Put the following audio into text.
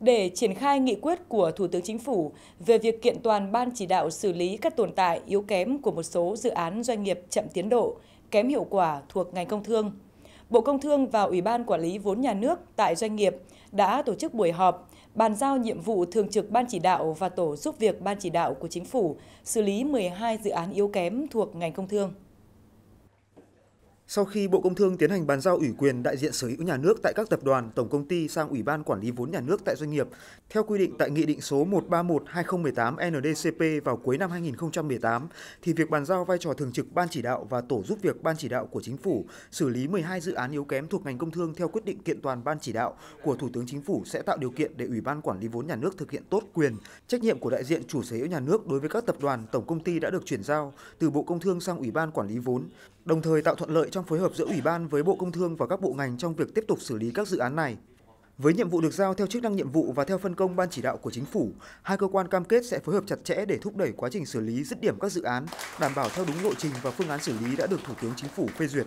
để triển khai nghị quyết của Thủ tướng Chính phủ về việc kiện toàn ban chỉ đạo xử lý các tồn tại yếu kém của một số dự án doanh nghiệp chậm tiến độ, kém hiệu quả thuộc ngành công thương. Bộ Công Thương và Ủy ban Quản lý vốn nhà nước tại doanh nghiệp đã tổ chức buổi họp bàn giao nhiệm vụ thường trực ban chỉ đạo và tổ giúp việc ban chỉ đạo của chính phủ xử lý 12 dự án yếu kém thuộc ngành công thương. Sau khi Bộ Công Thương tiến hành bàn giao ủy quyền đại diện sở hữu nhà nước tại các tập đoàn, tổng công ty sang Ủy ban Quản lý vốn nhà nước tại doanh nghiệp, theo quy định tại Nghị định số 131-2018 NDCP vào cuối năm 2018, thì việc bàn giao vai trò thường trực Ban chỉ đạo và tổ giúp việc Ban chỉ đạo của Chính phủ xử lý 12 dự án yếu kém thuộc ngành công thương theo quyết định kiện toàn Ban chỉ đạo của Thủ tướng Chính phủ sẽ tạo điều kiện để Ủy ban Quản lý vốn nhà nước thực hiện tốt quyền, trách nhiệm của đại diện chủ sở hữu nhà nước đối với các tập đoàn, tổng công ty đã được chuyển giao từ Bộ Công Thương sang Ủy ban Quản lý vốn đồng thời tạo thuận lợi trong phối hợp giữa Ủy ban với Bộ Công Thương và các bộ ngành trong việc tiếp tục xử lý các dự án này. Với nhiệm vụ được giao theo chức năng nhiệm vụ và theo phân công ban chỉ đạo của chính phủ, hai cơ quan cam kết sẽ phối hợp chặt chẽ để thúc đẩy quá trình xử lý dứt điểm các dự án, đảm bảo theo đúng lộ trình và phương án xử lý đã được Thủ tướng Chính phủ phê duyệt.